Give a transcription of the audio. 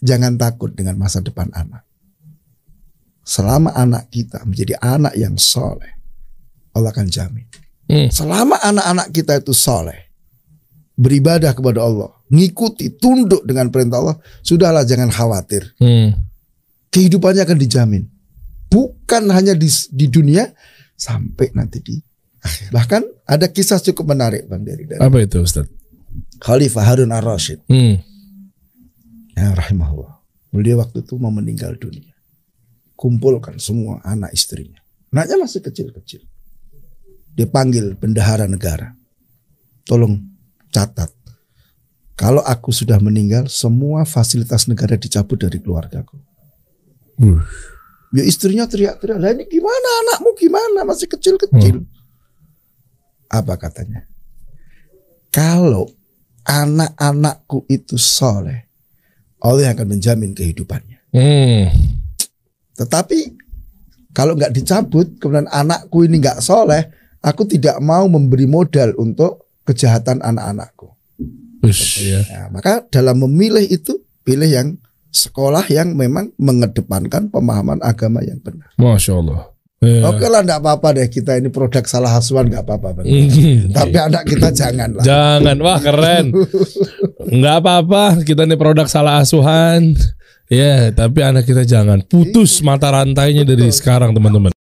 Jangan takut dengan masa depan anak. Selama anak kita menjadi anak yang soleh, Allah akan jamin. Hmm. Selama anak-anak kita itu soleh, beribadah kepada Allah, ngikuti, tunduk dengan perintah Allah, sudahlah jangan khawatir. Hmm. Kehidupannya akan dijamin. Bukan hanya di, di dunia, sampai nanti di akhir. Bahkan ada kisah cukup menarik Bang Dery. Dari Apa itu Ustaz? Khalifah Harun Ar-Rashid. Hmm rahimahullah. Beliau waktu itu mau meninggal dunia. Kumpulkan semua anak istrinya. Anaknya masih kecil-kecil. Dipanggil bendahara negara. Tolong catat. Kalau aku sudah meninggal, semua fasilitas negara dicabut dari keluargaku. Uh. Ya istrinya teriak-teriak, lah ini gimana anakmu gimana masih kecil-kecil. Uh. Apa katanya? Kalau anak-anakku itu soleh, Allah yang akan menjamin kehidupannya. Hmm. Tetapi kalau nggak dicabut, kemudian anakku ini nggak soleh, aku tidak mau memberi modal untuk kejahatan anak-anakku. Ya, maka dalam memilih itu pilih yang sekolah yang memang mengedepankan pemahaman agama yang benar. Masya Allah. Yeah. Oke lah, enggak apa-apa deh kita ini produk salah asuhan enggak apa-apa. Iya. Tapi anak kita jangan lah. Jangan, wah keren. Enggak apa-apa, kita ini produk salah asuhan. Ya, yeah, tapi anak kita jangan putus iya. mata rantainya Betul. dari sekarang, teman-teman.